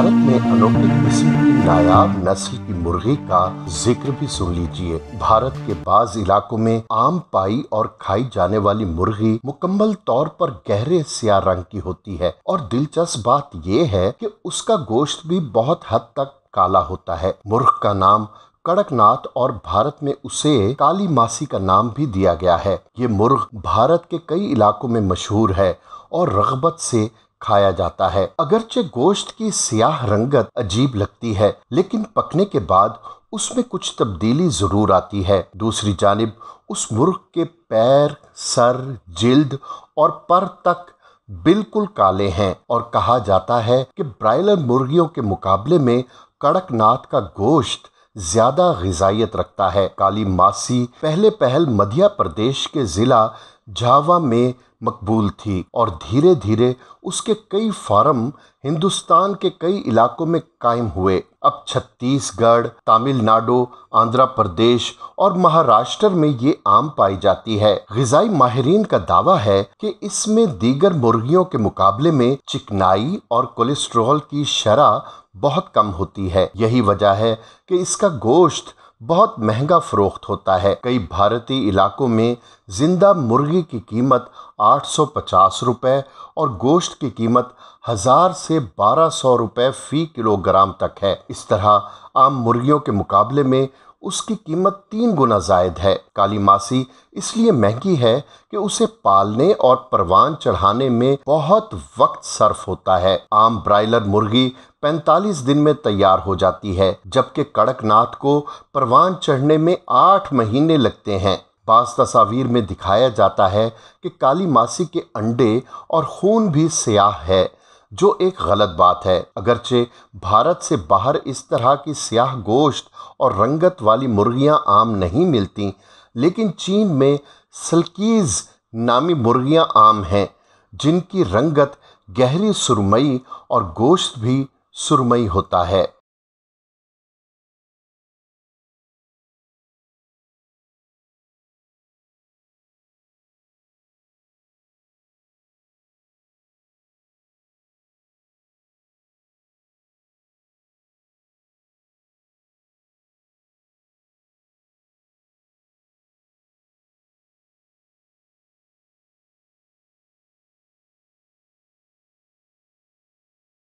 भारत में अनोखी किस्म की नायाब नस्ल की मुर्गी का जिक्र भी सुन लीजिए भारत के बाज इलाकों में आम पाई और खाई जाने वाली मुर्गी मुकम्मल तौर पर गहरे सिया रंग की होती है और दिलचस्प बात यह है कि उसका गोश्त भी बहुत हद तक काला होता है मुर्ग का नाम कड़कनाथ और भारत में उसे काली मासी का नाम भी दिया गया है ये मुर्ग भारत के कई इलाकों में मशहूर है और रगबत से खाया जाता है अगरचे गोश्त की सियाह रंगत अजीब लगती है लेकिन पकने के बाद उसमें कुछ तब्दीली ज़रूर आती है दूसरी जानब उस मुर्ग के पैर सर जिल्द और पर तक बिल्कुल काले हैं और कहा जाता है कि ब्रायलर मुर्गियों के मुकाबले में कड़कनाथ का गोश्त ज्यादा गजाइत रखता है काली मासी पहले पहल मध्य प्रदेश के जिला जावा में मकबूल थी और धीरे धीरे उसके कई फार्म हिंदुस्तान के कई इलाकों में कायम हुए अब छत्तीसगढ़ तमिलनाडु आंध्र प्रदेश और महाराष्ट्र में ये आम पाई जाती है गजाई माहरीन का दावा है कि इसमें दीगर मुर्गियों के मुकाबले में चिकनाई और कोलेस्ट्रॉल की शरा बहुत कम होती है यही वजह है कि इसका गोश्त बहुत महंगा फरोख्त होता है कई भारतीय इलाकों में ज़िंदा मुर्गी की कीमत 850 रुपए और गोश्त की कीमत हज़ार से 1200 रुपए फ़ी किलोग्राम तक है इस तरह आम मुर्गियों के मुकाबले में उसकी कीमत तीन गुना जायद है काली मासी इसलिए महंगी है कि उसे पालने और परवान चढ़ाने में बहुत वक्त सर्फ होता है आम ब्रायलर मुर्गी 45 दिन में तैयार हो जाती है जबकि कड़कनाथ को परवान चढ़ने में आठ महीने लगते हैं बास तस्वीर में दिखाया जाता है कि काली मासी के अंडे और खून भी स्याह है जो एक गलत बात है अगरचे भारत से बाहर इस तरह की स्याह गोश्त और रंगत वाली मुर्गियां आम नहीं मिलती लेकिन चीन में सल्कीज़ नामी मुर्गियां आम हैं जिनकी रंगत गहरी सुरमई और गोश्त भी सुरमई होता है